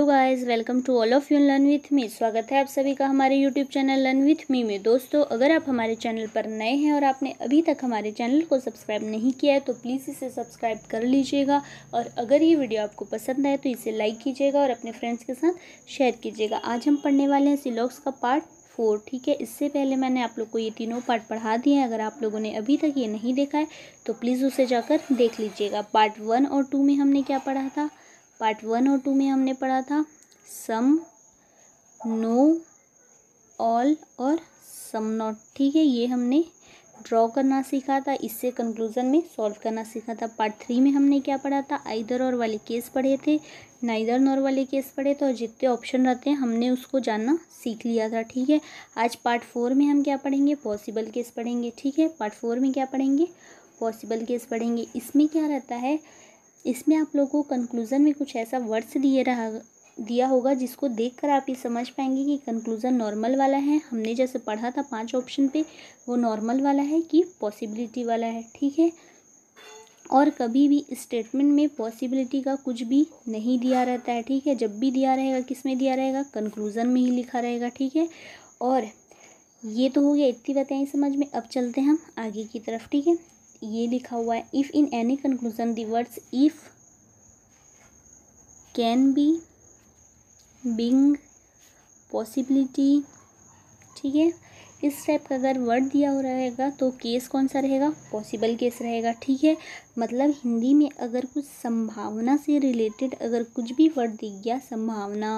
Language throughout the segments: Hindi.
hello guys welcome to all of you learn with me स्वागत है आप सभी का हमारे YouTube channel learn with me में दोस्तों अगर आप हमारे चैनल पर नए हैं और आपने अभी तक हमारे चैनल को सब्सक्राइब नहीं किया है तो प्लीज़ इसे सब्सक्राइब कर लीजिएगा और अगर ये वीडियो आपको पसंद आए तो इसे लाइक कीजिएगा और अपने फ्रेंड्स के साथ शेयर कीजिएगा आज हम पढ़ने वाले हैं सिलॉक्स का पार्ट फोर ठीक है इससे पहले मैंने आप लोग को ये तीनों पार्ट पढ़ा दिए हैं अगर आप लोगों ने अभी तक ये नहीं देखा है तो प्लीज़ उसे जाकर देख लीजिएगा पार्ट वन और टू में हमने क्या पढ़ा था पार्ट वन और टू में हमने पढ़ा था सम नो ऑल और सम नॉट ठीक है ये हमने ड्रॉ करना सीखा था इससे कंक्लूजन में सॉल्व करना सीखा था पार्ट थ्री में हमने क्या पढ़ा था आइधर और वाले केस पढ़े थे नाइदर नॉर वाले केस पढ़े थे और जितने ऑप्शन रहते हैं हमने उसको जानना सीख लिया था ठीक है आज पार्ट फोर में हम क्या पढ़ेंगे पॉसिबल केस पढ़ेंगे ठीक है पार्ट फोर में क्या पढ़ेंगे पॉसिबल केस पढ़ेंगे इसमें क्या रहता है इसमें आप लोगों को कंक्लूज़न में कुछ ऐसा वर्ड्स दिए रहा दिया होगा जिसको देखकर आप ये समझ पाएंगे कि कंक्लूज़न नॉर्मल वाला है हमने जैसे पढ़ा था पांच ऑप्शन पे वो नॉर्मल वाला है कि पॉसिबिलिटी वाला है ठीक है और कभी भी स्टेटमेंट में पॉसिबिलिटी का कुछ भी नहीं दिया रहता है ठीक है जब भी दिया रहेगा किस में दिया रहेगा कंक्लूज़न में ही लिखा रहेगा ठीक है और ये तो हो गया इतनी बताएँ समझ में अब चलते हैं हम आगे की तरफ ठीक है ये लिखा हुआ है if in any conclusion thirds if can be being possibility ठीक है इस टाइप का अगर वर्ड दिया हो रहेगा तो केस कौन सा रहेगा पॉसिबल केस रहेगा ठीक है मतलब हिंदी में अगर कुछ संभावना से रिलेटेड अगर कुछ भी वर्ड दिख गया संभावना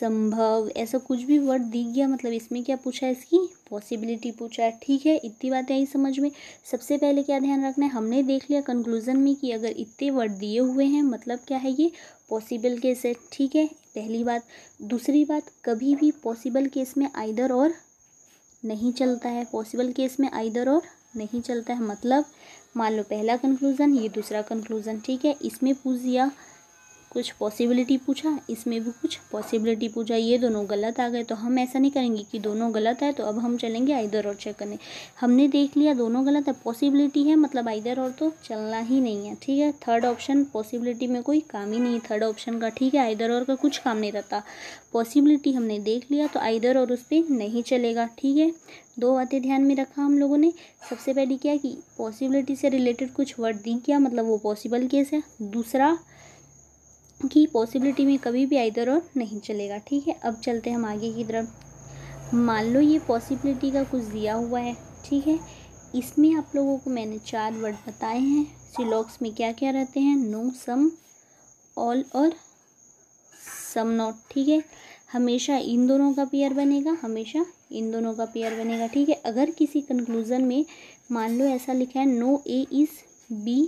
संभव ऐसा कुछ भी वर्ड दिख गया मतलब इसमें क्या पूछा है इसकी पॉसिबिलिटी पूछा है ठीक है इतनी बातें आई समझ में सबसे पहले क्या ध्यान रखना है हमने देख लिया कंक्लूजन में कि अगर इतने वर्ड दिए हुए हैं मतलब क्या है ये पॉसिबल केस है ठीक है पहली बात दूसरी बात कभी भी पॉसिबल केस में आइदर और नहीं चलता है पॉसिबल केस में आइधर और नहीं चलता है मतलब मान लो पहला कंक्लूज़न ये दूसरा कंक्लूज़न ठीक है इसमें पूछ दिया कुछ पॉसिबिलिटी पूछा इसमें भी कुछ पॉसिबिलिटी पूछा ये दोनों गलत आ गए तो हम ऐसा नहीं करेंगे कि दोनों गलत है तो अब हम चलेंगे आइधर और चेक करने हमने देख लिया दोनों गलत है पॉसिबिलिटी है मतलब आइधर और तो चलना ही नहीं है ठीक है थर्ड ऑप्शन पॉसिबिलिटी में कोई काम ही नहीं थर्ड ऑप्शन का ठीक है आइधर और का कुछ काम नहीं रहता पॉसिबिलिटी हमने देख लिया तो आइधर और उस पर नहीं चलेगा ठीक है दो बातें ध्यान में रखा हम लोगों ने सबसे पहले क्या कि पॉसिबिलिटी से रिलेटेड कुछ वर्ड दी क्या मतलब वो पॉसिबल केस है दूसरा की पॉसिबिलिटी में कभी भी इधर और नहीं चलेगा ठीक है अब चलते हम आगे की तरफ मान लो ये पॉसिबिलिटी का कुछ दिया हुआ है ठीक है इसमें आप लोगों को मैंने चार वर्ड बताए हैं सिलॉक्स में क्या क्या रहते हैं नो सम ऑल और सम नॉट ठीक है हमेशा इन दोनों का पेयर बनेगा हमेशा इन दोनों का पेयर बनेगा ठीक है अगर किसी कंक्लूज़न में मान लो ऐसा लिखा है no A is B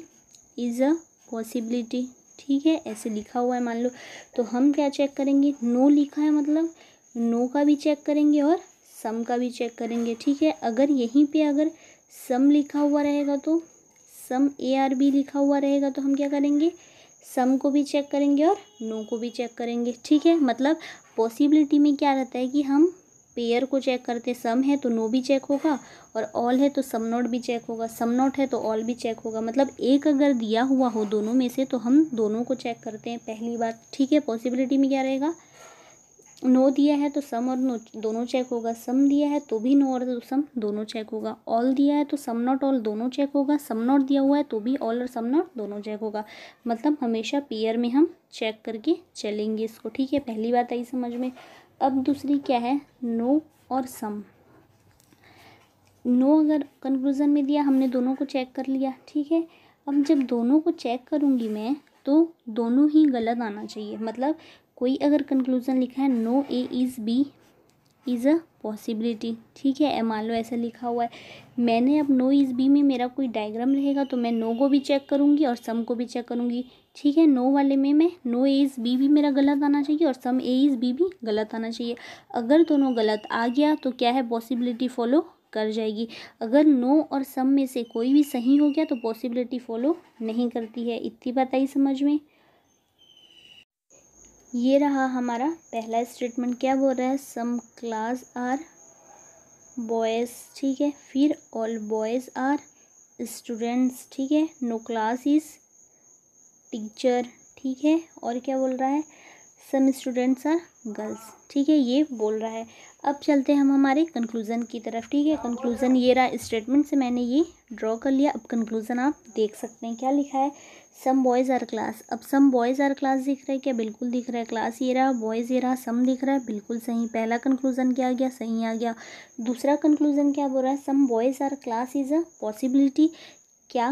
is a possibility ठीक है ऐसे लिखा हुआ है मान लो तो हम क्या चेक करेंगे नो लिखा है मतलब नो का भी चेक करेंगे और सम का भी चेक करेंगे ठीक है अगर यहीं पे अगर सम लिखा हुआ रहेगा तो सम ए आर बी लिखा हुआ रहेगा तो हम क्या करेंगे सम को भी चेक करेंगे और नो को भी चेक करेंगे ठीक है मतलब पॉसिबिलिटी में क्या रहता है कि हम पेयर को चेक करते सम है तो नो भी चेक होगा और ऑल है तो सम नॉट भी चेक होगा सम नॉट है तो ऑल भी चेक होगा मतलब एक अगर दिया हुआ हो दोनों में से तो हम दोनों को चेक करते हैं पहली बात ठीक है पॉसिबिलिटी में क्या रहेगा नो दिया है तो सम और नो दोनों चेक होगा सम दिया है तो भी नो और तो सम दोनों चेक होगा ऑल दिया है तो सम नॉट ऑल दोनों चेक होगा सम नॉट दिया हुआ है तो भी ऑल और सम नॉट दोनों चेक होगा मतलब हमेशा पेयर में हम चेक करके चलेंगे इसको ठीक है पहली बात आई समझ में अब दूसरी क्या है नो और सम नो अगर कंक्लूज़न में दिया हमने दोनों को चेक कर लिया ठीक है अब जब दोनों को चेक करूँगी मैं तो दोनों ही गलत आना चाहिए मतलब कोई अगर कंक्लूज़न लिखा है no A is B is a possibility ठीक है मान लो ऐसा लिखा हुआ है मैंने अब नो इज़ बी में मेरा कोई डायग्राम रहेगा तो मैं नो को भी चेक करूँगी और सम को भी चेक करूँगी ठीक है नो वाले में मैं नो ए इज़ बी भी मेरा गलत आना चाहिए और सम ए इज़ बी भी गलत आना चाहिए अगर दोनों गलत आ गया तो क्या है पॉसिबिलिटी फॉलो कर जाएगी अगर नो और सम में से कोई भी सही हो गया तो पॉसिबिलिटी फॉलो नहीं करती है इतनी बात आई समझ में ये रहा हमारा पहला स्टेटमेंट क्या बोल रहा है सम क्लास आर बॉयज़ ठीक है फिर ऑल बॉयज़ आर स्टूडेंट्स ठीक है नो क्लास इज़ टीचर ठीक है और क्या बोल रहा है सम स्टूडेंट्स आर गर्ल्स ठीक है ये बोल रहा है अब चलते हैं हम हमारे कंक्लूज़न की तरफ ठीक है कंक्लूज़न ये रहा स्टेटमेंट से मैंने ये ड्रॉ कर लिया अब कंक्लूज़न आप देख सकते हैं क्या लिखा है सम बॉयज़ आर क्लास अब सम बॉयज़ आर क्लास दिख रहा है क्या बिल्कुल दिख रहा है क्लास ये रहा बॉयज़ ये रहा सम दिख रहा है बिल्कुल सही पहला कंक्लूज़न क्या आ गया सही आ गया दूसरा कंक्लूज़न क्या बोल रहा है some boys are class is a possibility क्या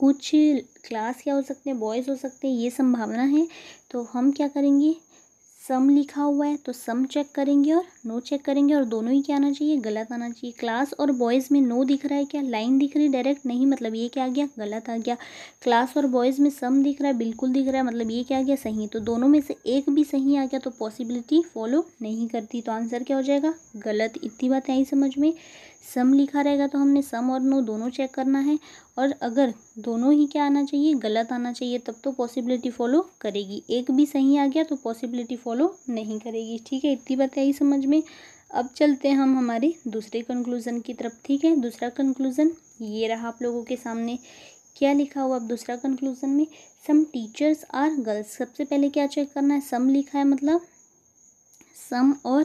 कुछ क्लास क्या हो सकते हैं बॉयज़ हो सकते हैं ये संभावना है तो हम क्या करेंगे सम लिखा हुआ है तो सम चेक करेंगे और नो चेक करेंगे और दोनों ही क्या आना चाहिए गलत आना चाहिए क्लास और बॉयज़ में नो दिख रहा है क्या लाइन दिख रही है डायरेक्ट नहीं मतलब ये क्या आ गया गलत आ गया क्लास और बॉयज़ में सम दिख रहा है बिल्कुल दिख रहा है मतलब ये क्या आ गया सही तो दोनों में से एक भी सही आ गया तो पॉसिबिलिटी फॉलो नहीं करती तो आंसर क्या हो जाएगा गलत इतनी बात आई समझ में सम लिखा रहेगा तो हमने सम और नो दोनों चेक करना है और अगर दोनों ही क्या आना चाहिए गलत आना चाहिए तब तो पॉसिबिलिटी फॉलो करेगी एक भी सही आ गया तो पॉसिबिलिटी फॉलो नहीं करेगी ठीक है इतनी बातें आई समझ में अब चलते हैं हम हमारे दूसरे कंक्लूज़न की तरफ ठीक है दूसरा कंक्लूज़न ये रहा आप लोगों के सामने क्या लिखा हुआ अब दूसरा कंक्लूज़न में सम टीचर्स आर गर्ल्स सबसे पहले क्या चेक करना है सम लिखा है मतलब सम और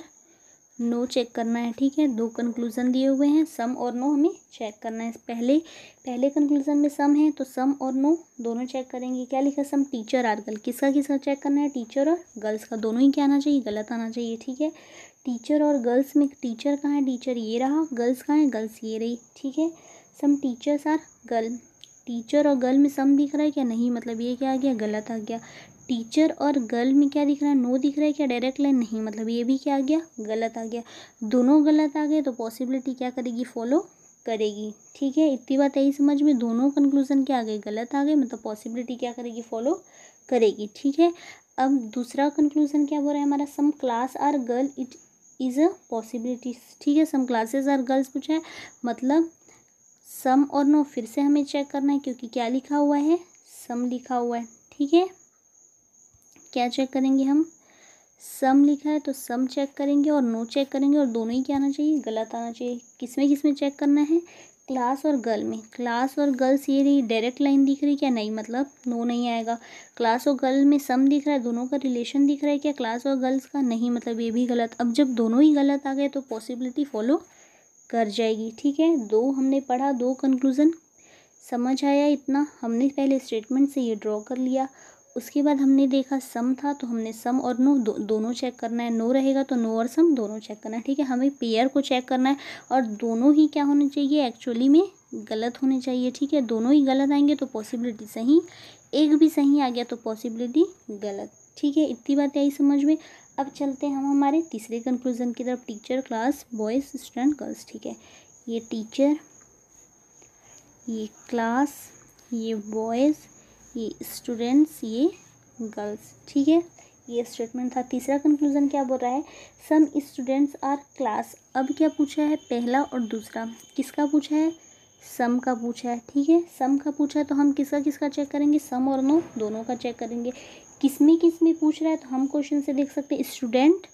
नो चेक करना है ठीक है दो कंक्लूज़न दिए हुए हैं सम और नो हमें चेक करना है पहले पहले कंक्लूज़न में सम है तो सम और नो दोनों चेक करेंगे क्या लिखा सम टीचर आर गर्ल किसका किसका चेक करना है टीचर और गर्ल्स का दोनों ही क्या आना चाहिए गलत आना चाहिए ठीक है टीचर और गर्ल्स में टीचर कहाँ है टीचर ये रहा गर्ल्स कहाँ है गर्ल्स ये रही ठीक है some teachers are girl teacher और गर्ल में सम दिख रहा है क्या नहीं मतलब ये क्या आ गया गलत आ गया टीचर और गर्ल में क्या दिख रहा है नो दिख रहा है क्या डायरेक्ट लाइन नहीं मतलब ये भी क्या आ गया गलत आ गया दोनों गलत आ गए तो पॉसिबिलिटी क्या करेगी फॉलो करेगी ठीक है इतनी बात यही समझ में दोनों कंक्लूजन क्या आ गए गलत आ गए मतलब पॉसिबिलिटी क्या करेगी फॉलो करेगी ठीक है अब दूसरा कंक्लूजन क्या बोल रहा है हमारा some class are girl it is a possibility ठीक है सम क्लासेज आर गर्ल्स पूछा है मतलब सम और नो फिर से हमें चेक करना है क्योंकि क्या लिखा हुआ है सम लिखा हुआ है ठीक है क्या चेक करेंगे हम सम लिखा है तो सम चेक करेंगे और नो चेक करेंगे और दोनों ही क्या आना चाहिए गलत आना चाहिए किस में किस में चेक करना है क्लास और गर्ल में क्लास और गर्ल्स ये रही डायरेक्ट लाइन दिख रही क्या नहीं मतलब नो नहीं आएगा क्लास और गर्ल में सम दिख रहा है दोनों का रिलेशन दिख रहा है क्या क्लास और गर्ल्स का नहीं मतलब ये भी गलत अब जब दोनों ही गलत आ गए तो पॉसिबिलिटी फॉलो कर जाएगी ठीक है दो हमने पढ़ा दो कंक्लूज़न समझ आया इतना हमने पहले स्टेटमेंट से ये ड्रॉ कर लिया उसके बाद हमने देखा सम था तो हमने सम और नो दो, दोनों चेक करना है नो रहेगा तो नो और सम दोनों चेक करना है ठीक है हमें पेयर को चेक करना है और दोनों ही क्या होने चाहिए एक्चुअली में गलत होने चाहिए ठीक है दोनों ही गलत आएंगे तो पॉसिबिलिटी सही एक भी सही आ गया तो पॉसिबिलिटी गलत ठीक है इतनी बात आई समझ में अब चलते हैं हम हमारे तीसरे कंक्लूजन की तरफ teacher class boys student girls ठीक है ये टीचर ये क्लास ये बॉयज़ ये स्टूडेंट्स ये गर्ल्स ठीक है ये स्टेटमेंट था तीसरा कंक्लूजन क्या बोल रहा है सम स्टूडेंट्स आर क्लास अब क्या पूछा है पहला और दूसरा किसका पूछा है सम का पूछा है ठीक है सम का पूछा है तो हम किसका किसका चेक करेंगे सम और नो दोनों का चेक करेंगे किस में किस में पूछ रहा है तो हम क्वेश्चन से देख सकते हैं स्टूडेंट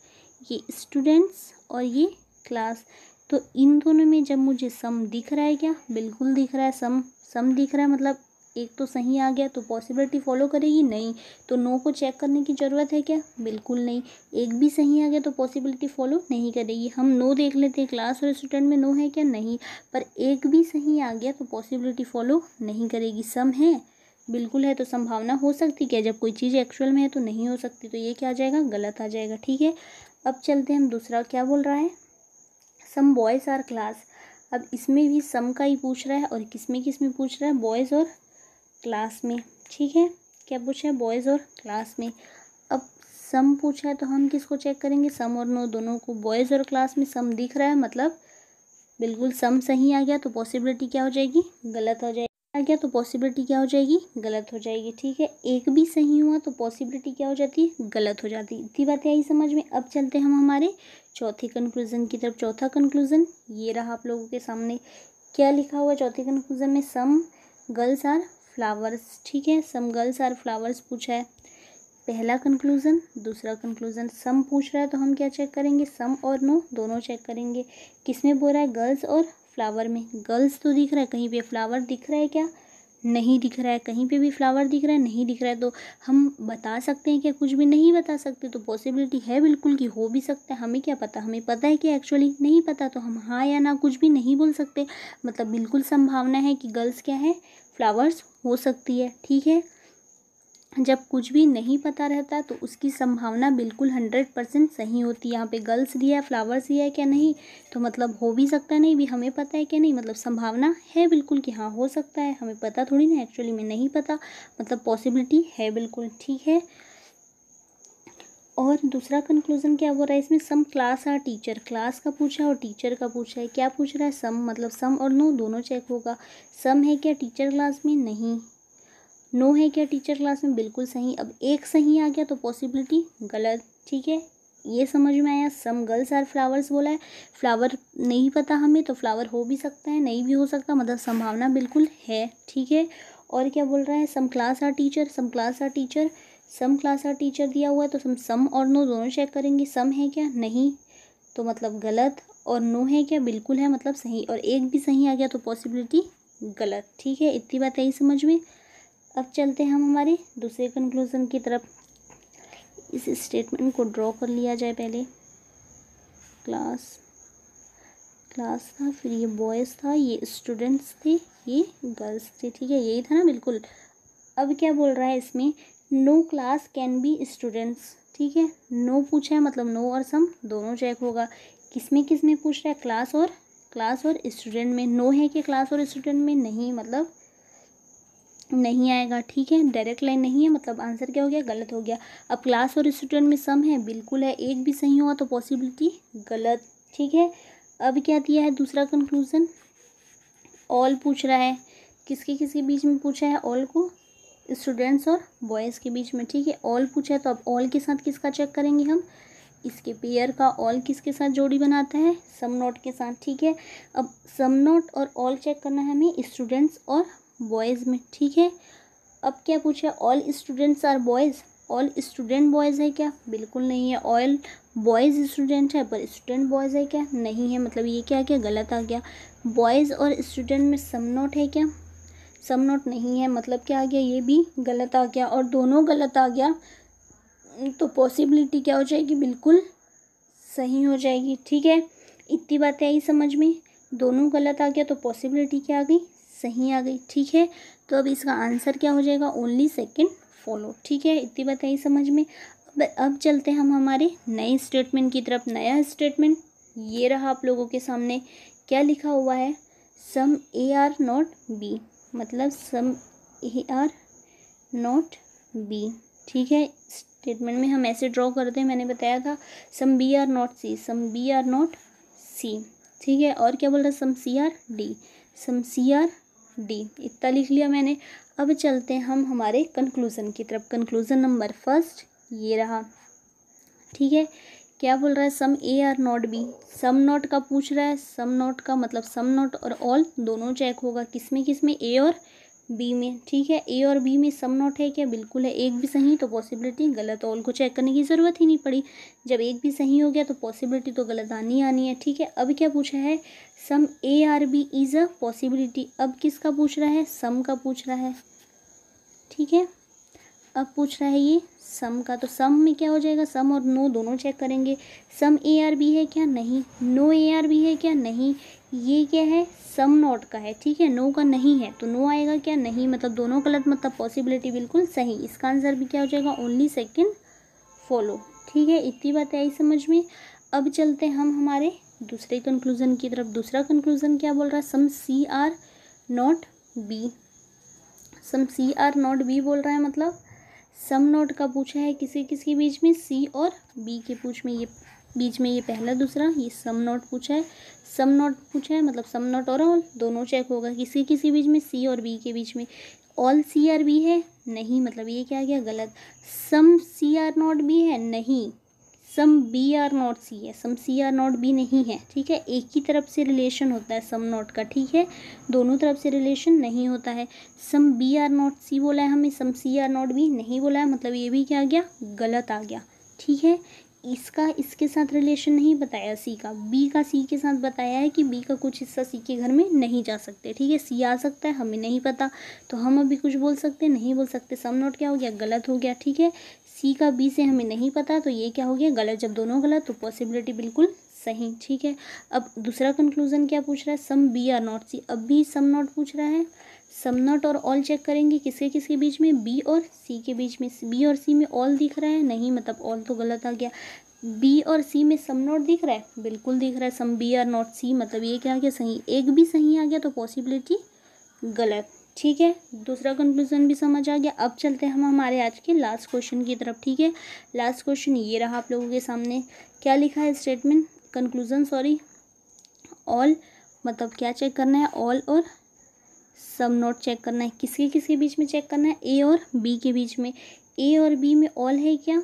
ये स्टूडेंट्स और ये क्लास तो इन दोनों में जब मुझे सम दिख रहा है क्या बिल्कुल दिख रहा है सम सम दिख रहा है मतलब एक तो सही आ गया तो पॉसिबिलिटी फॉलो करेगी नहीं तो नो को चेक करने की ज़रूरत है क्या बिल्कुल नहीं एक भी सही आ गया तो पॉसिबिलिटी फॉलो नहीं करेगी हम नो देख लेते हैं क्लास और स्टूडेंट में नो है क्या नहीं पर एक भी सही आ गया तो पॉसिबिलिटी फॉलो नहीं करेगी सम है बिल्कुल है तो संभावना हो सकती क्या जब कोई चीज़ एक्चुअल में है तो नहीं हो सकती तो ये क्या आ जाएगा गलत आ जाएगा ठीक है अब चलते हैं हम दूसरा क्या बोल रहा है सम बॉयज़ आर क्लास अब इसमें भी सम का ही पूछ रहा है और किस में किस में पूछ रहा है बॉयज़ और क्लास में ठीक है क्या पूछा है बॉयज़ और क्लास में अब सम पूछा है तो हम किसको चेक करेंगे सम और नो दोनों को बॉयज़ और क्लास में सम दिख रहा है मतलब बिल्कुल सम सही आ गया तो पॉसिबिलिटी क्या हो जाएगी गलत हो जाएगी आ गया तो पॉसिबिलिटी क्या हो जाएगी गलत हो जाएगी ठीक है एक भी सही हुआ तो पॉसिबिलिटी क्या हो जाती है गलत हो जाती इतनी बातें आई समझ में अब चलते हैं हम हमारे चौथे कंक्लूज़न की तरफ चौथा कंक्लूज़न ये रहा आप लोगों के सामने क्या लिखा हुआ चौथे कंक्लूज़न में सम गर्ल्स आर फ्लावर्स ठीक है सम गर्ल्स आर फ्लावर्स पूछा है पहला कंक्लूज़न दूसरा कंक्लूज़न सम पूछ रहा है तो हम क्या चेक करेंगे सम और नो दोनों चेक करेंगे किस में बोल रहा है गर्ल्स और फ्लावर में गर्ल्स तो दिख रहा है कहीं पे फ्लावर दिख रहा है क्या नहीं दिख रहा है कहीं पे भी फ्लावर दिख रहा है नहीं दिख रहा है तो हम बता सकते हैं क्या कुछ भी नहीं बता सकते तो पॉसिबिलिटी है बिल्कुल कि हो भी सकता है हमें क्या पता हमें पता है कि एक्चुअली नहीं पता तो हम हाँ या ना कुछ भी नहीं बोल सकते मतलब बिल्कुल संभावना है कि गर्ल्स क्या है फ्लावर्स हो सकती है ठीक है जब कुछ भी नहीं पता रहता तो उसकी संभावना बिल्कुल हंड्रेड परसेंट सही होती है यहाँ पे गर्ल्स दिया है फ्लावर्स दिया है क्या नहीं तो मतलब हो भी सकता है नहीं भी हमें पता है क्या नहीं मतलब संभावना है बिल्कुल कि हाँ हो सकता है हमें पता थोड़ी ना एक्चुअली में नहीं पता मतलब पॉसिबिलिटी है बिल्कुल ठीक है और दूसरा कंक्लूज़न क्या हो रहा है इसमें some class are teacher class का पूछा है और टीचर का पूछा है क्या पूछ रहा है सम मतलब सम और नो दोनों चेक होगा सम है क्या टीचर क्लास में नहीं नो है क्या टीचर क्लास में बिल्कुल सही अब एक सही आ गया तो पॉसिबिलिटी गलत ठीक है ये समझ में आया सम गर्ल्स आर फ्लावर्स बोला है फ्लावर नहीं पता हमें तो फ्लावर हो भी सकता है नहीं भी हो सकता मतलब संभावना बिल्कुल है ठीक है और क्या बोल रहा है some class are teacher some class are teacher some class are teacher दिया हुआ है तो हम सम और नो दोनों चेक करेंगे सम है क्या नहीं तो मतलब गलत और नो है क्या बिल्कुल है मतलब सही और एक भी सही आ गया तो पॉसिबिलिटी गलत ठीक है इतनी बात यही समझ में अब चलते हैं हम हमारे दूसरे कंक्लूज़न की तरफ इस स्टेटमेंट को ड्रॉ कर लिया जाए पहले क्लास क्लास था फिर ये बॉयज़ था ये स्टूडेंट्स थे ये गर्ल्स थे ठीक है यही था ना बिल्कुल अब क्या बोल रहा है इसमें no class can be students ठीक है नो पूछा है मतलब नो और सम दोनों चेक होगा किस में किस में पूछ रहा है क्लास और क्लास और स्टूडेंट में नो है कि क्लास और स्टूडेंट में नहीं मतलब नहीं आएगा ठीक है डायरेक्ट लाइन नहीं है मतलब आंसर क्या हो गया गलत हो गया अब क्लास और स्टूडेंट में सम है बिल्कुल है एक भी सही हुआ तो पॉसिबिलिटी गलत ठीक है अब क्या दिया है दूसरा कंक्लूज़न ऑल पूछ रहा है किसके किसके बीच में पूछा है ऑल को स्टूडेंट्स और बॉयज़ के बीच में ठीक है ऑल पूछा है तो अब ऑल के साथ किसका चेक करेंगे हम इसके पेयर का ऑल किसके साथ जोड़ी बनाता है सम नोट के साथ ठीक है अब सम नोट और ऑल चेक करना है हमें स्टूडेंट्स और बॉयज़ में ठीक है अब क्या पूछा all students are boys all student boys है क्या बिल्कुल नहीं है ऑल बॉयज़ स्टूडेंट है पर स्टूडेंट बॉयज़ है क्या नहीं है मतलब ये क्या क्या गलत आ गया बॉयज़ और स्टूडेंट में सम नोट है क्या सम नॉट नहीं है मतलब क्या आ गया ये भी गलत आ गया और दोनों गलत आ गया तो पॉसिबिलिटी क्या हो जाएगी बिल्कुल सही हो जाएगी ठीक है इतनी बातें आई समझ में दोनों गलत आ गया तो पॉसिबिलिटी क्या आ गई सही आ गई ठीक है तो अब इसका आंसर क्या हो जाएगा ओनली सेकेंड फॉलो ठीक है इतनी बात आई समझ में अब अब चलते हैं हम हमारे नए स्टेटमेंट की तरफ नया स्टेटमेंट ये रहा आप लोगों के सामने क्या लिखा हुआ है some A are not B मतलब some A are not B ठीक है स्टेटमेंट में हम ऐसे ड्रॉ करते हैं मैंने बताया था some B are not C some B are not C ठीक है और क्या बोल रहा है some C are D some C are D इतना लिख लिया मैंने अब चलते हैं हम हमारे कंक्लूज़न की तरफ कंक्लूज़न नंबर फर्स्ट ये रहा ठीक है क्या बोल रहा है some A are not B some not का पूछ रहा है सम नॉट का मतलब सम नॉट और ऑल दोनों चेक होगा किस में किस में ए और बी में ठीक है ए और बी में सम नॉट है क्या बिल्कुल है एक भी सही तो पॉसिबिलिटी गलत ऑल को चेक करने की ज़रूरत ही नहीं पड़ी जब एक भी सही हो गया तो पॉसिबिलिटी तो गलत आनी आनी है ठीक है अब क्या पूछा है some A are B is a possibility अब किसका पूछ रहा है सम का पूछ रहा है ठीक है अब पूछ रहा है ये सम का तो सम में क्या हो जाएगा सम और नो दोनों चेक करेंगे सम ए आर बी है क्या नहीं नो ए आर बी है क्या नहीं ये क्या है सम नॉट का है ठीक है नो का नहीं है तो नो आएगा क्या नहीं मतलब दोनों गलत मतलब पॉसिबिलिटी बिल्कुल सही इसका आंसर भी क्या हो जाएगा ओनली सेकेंड फॉलो ठीक है इतनी बात आई समझ में अब चलते हम हमारे दूसरे कंक्लूज़न की तरफ दूसरा कंक्लूज़न क्या बोल रहा है some C are not B some C are not B बोल रहा है मतलब सम नोट का पूछा है किसी किसके बीच में सी और बी के पूछ में ये बीच में ये पहला दूसरा ये सम नोट पूछा है सम नोट पूछा है मतलब सम नोट और ऑल दोनों चेक होगा किसी किसी बीच में सी और बी के बीच में ऑल सी आर बी है नहीं मतलब ये क्या गया गलत some C are not B है नहीं some B are not C है some C are not B नहीं है ठीक है एक ही तरफ से रिलेशन होता है सम नॉट का ठीक है दोनों तरफ से रिलेशन नहीं होता है some B are not C बोला है हमें some C are not B नहीं बोला है मतलब ये भी क्या आ गया गलत आ गया ठीक है इसका इसके साथ रिलेशन नहीं बताया सी का बी का सी के साथ बताया है कि बी का कुछ हिस्सा सी के घर में नहीं जा सकते ठीक है सी आ सकता है हमें नहीं पता तो हम अभी कुछ बोल सकते नहीं बोल सकते सम नॉट क्या हो गया गलत हो गया ठीक है सी का बी से हमें नहीं पता तो ये क्या हो गया गलत जब दोनों गलत तो पॉसिबिलिटी बिल्कुल सही ठीक है अब दूसरा कंक्लूजन क्या पूछ रहा है some B are not C अब भी सम नॉट पूछ रहा है सम नॉट और ऑल चेक करेंगे किसके किसके बीच में बी और सी के बीच में बी और सी में ऑल दिख रहा है नहीं मतलब ऑल तो गलत आ गया बी और सी में सम नॉट दिख रहा है बिल्कुल दिख रहा है some B are not C मतलब ये क्या आ गया सही एक भी सही आ गया तो पॉसिबिलिटी गलत ठीक है दूसरा कंक्लूजन भी समझ आ गया अब चलते हैं हम हमारे आज के लास्ट क्वेश्चन की तरफ ठीक है लास्ट क्वेश्चन ये रहा आप लोगों के सामने क्या लिखा है स्टेटमेंट कंक्लूजन सॉरी ऑल मतलब क्या चेक करना है ऑल और सब नोट चेक करना है किसके किसके बीच में चेक करना है ए और बी के बीच में ए और बी में ऑल है क्या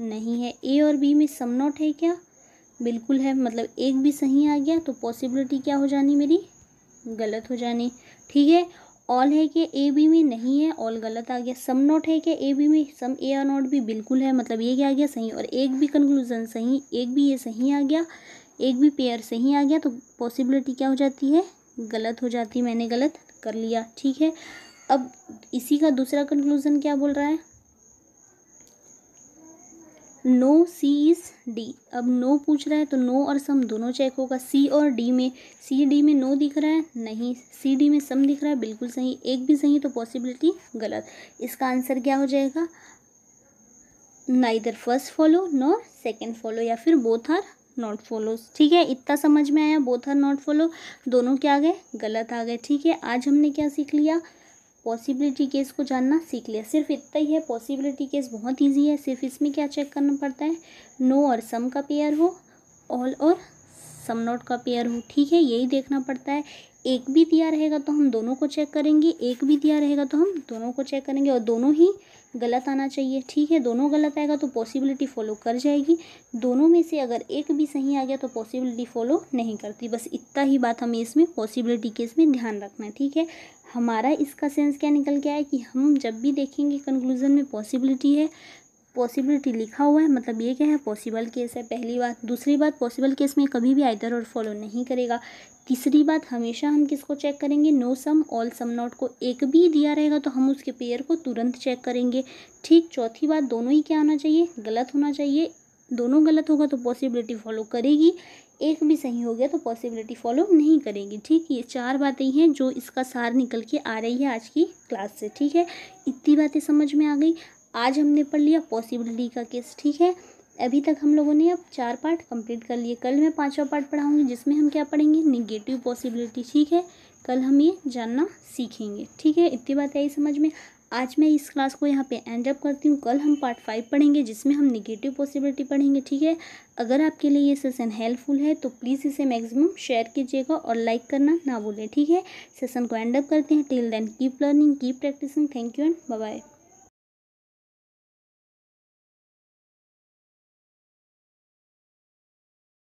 नहीं है ए और बी में सम नोट है क्या बिल्कुल है मतलब एक भी सही आ गया तो पॉसिबिलिटी क्या हो जानी मेरी गलत हो जानी ठीक है ऑल है कि ए बी में नहीं है ऑल गलत आ गया सम नॉट है कि ए बी में सम ए आर नॉट भी बिल्कुल है मतलब ये क्या आ गया सही और एक भी कंक्लूजन सही एक भी ये सही आ गया एक भी पेयर सही आ गया तो पॉसिबिलिटी क्या हो जाती है गलत हो जाती मैंने गलत कर लिया ठीक है अब इसी का दूसरा कंक्लूज़न क्या बोल रहा है नो सी इज डी अब नो पूछ रहा है तो नो और सम दोनों चेक होगा सी और डी में सी डी में नो दिख रहा है नहीं सी डी में सम दिख रहा है बिल्कुल सही एक भी सही तो पॉसिबिलिटी गलत इसका आंसर क्या हो जाएगा ना इधर first follow no second follow या फिर बोथ आर नॉट फॉलो ठीक है इतना समझ में आया बोथ आर नॉट फॉलो दोनों क्या आ गए गलत आ गए ठीक है आज हमने क्या सीख लिया पॉसिबिलिटी केस को जानना सीख लिया सिर्फ इतना ही है पॉसिबिलिटी केस बहुत ईजी है सिर्फ इसमें क्या चेक करना पड़ता है नो और सम का पेयर हो ऑल और सम नॉट का पेयर हो ठीक है यही देखना पड़ता है एक भी दिया रहेगा तो हम दोनों को चेक करेंगे एक भी दिया रहेगा तो हम दोनों को चेक करेंगे और दोनों ही गलत आना चाहिए ठीक है दोनों गलत आएगा तो पॉसिबिलिटी फॉलो कर जाएगी दोनों में से अगर एक भी सही आ गया तो पॉसिबिलिटी फॉलो नहीं करती बस इतना ही बात हमें इसमें पॉसिबिलिटी के इसमें ध्यान रखना है ठीक है हमारा इसका सेंस क्या निकल गया है कि हम जब भी देखेंगे कंक्लूज़न में पॉसिबिलिटी है पॉसिबिलिटी लिखा हुआ है मतलब ये क्या है पॉसिबल केस है पहली बात दूसरी बात पॉसिबल केस में कभी भी आइदर और फॉलो नहीं करेगा तीसरी बात हमेशा हम किसको चेक करेंगे no some all some not को एक भी दिया रहेगा तो हम उसके पेयर को तुरंत चेक करेंगे ठीक चौथी बात दोनों ही क्या होना चाहिए गलत होना चाहिए दोनों गलत होगा तो पॉसिबिलिटी फॉलो करेगी एक भी सही हो गया तो पॉसिबिलिटी फॉलो नहीं करेगी ठीक ये चार बातें हैं जो इसका सार निकल के आ रही है आज की क्लास से ठीक है इतनी बातें समझ में आ गई आज हमने पढ़ लिया पॉसिबिलिटी का केस ठीक है अभी तक हम लोगों ने अब चार पार्ट कंप्लीट कर लिए कल मैं पांचवा पार्ट पढ़ाऊंगी जिसमें हम क्या पढ़ेंगे निगेटिव पॉसिबिलिटी ठीक है कल हम ये जानना सीखेंगे ठीक है इतनी बात आई समझ में आज मैं इस क्लास को यहाँ पे एंड अप करती हूँ कल हम पार्ट फाइव पढ़ेंगे जिसमें हम निगेटिव पॉसिबिलिटी पढ़ेंगे ठीक है अगर आपके लिए ये सेशन हेल्पफुल है तो प्लीज़ इसे मैक्सिमम शेयर कीजिएगा और लाइक करना ना भूलें ठीक है सेशन को एंड अप करते हैं till then keep learning keep practicing thank you and bye